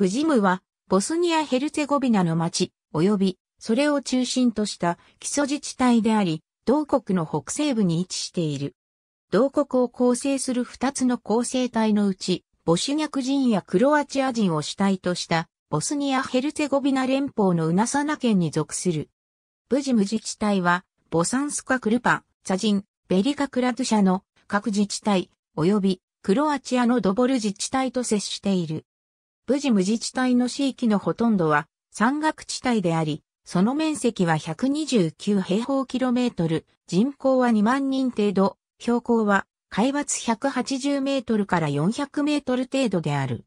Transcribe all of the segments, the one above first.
ブジムは、ボスニア・ヘルツェゴビナの町、及び、それを中心とした基礎自治体であり、同国の北西部に位置している。同国を構成する二つの構成体のうち、ボシュニャク人やクロアチア人を主体としたボスニア・ヘルツェゴビナ連邦のウナサナ県に属する。ブジム自治体は、ボサンスカ・クルパ、ザジン、ベリカ・クラドゥシャの各自治体、及びクロアチアのドボル自治体と接している。武士無自治体の地域のほとんどは山岳地帯であり、その面積は129平方キロメートル、人口は2万人程度、標高は海抜180メートルから400メートル程度である。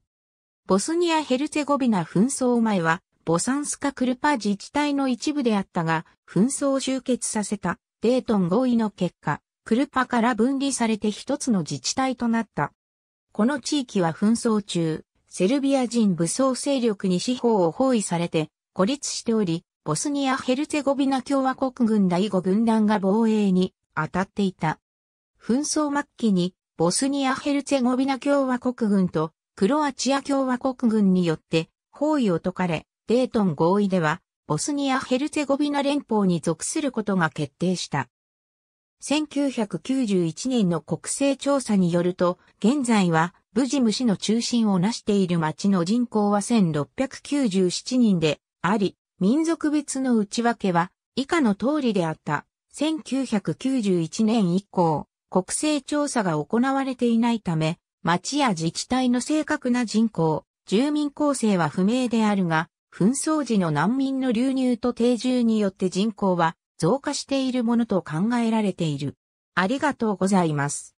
ボスニア・ヘルツェゴビナ紛争前は、ボサンスカ・クルパ自治体の一部であったが、紛争を終結させたデートン合意の結果、クルパから分離されて一つの自治体となった。この地域は紛争中、セルビア人武装勢力に司法を包囲されて孤立しており、ボスニア・ヘルツェゴビナ共和国軍第5軍団が防衛に当たっていた。紛争末期にボスニア・ヘルツェゴビナ共和国軍とクロアチア共和国軍によって包囲を解かれ、デートン合意ではボスニア・ヘルツェゴビナ連邦に属することが決定した。1991年の国勢調査によると、現在は無事無市の中心を成している町の人口は1697人であり、民族別の内訳は以下の通りであった。1991年以降、国勢調査が行われていないため、町や自治体の正確な人口、住民構成は不明であるが、紛争時の難民の流入と定住によって人口は増加しているものと考えられている。ありがとうございます。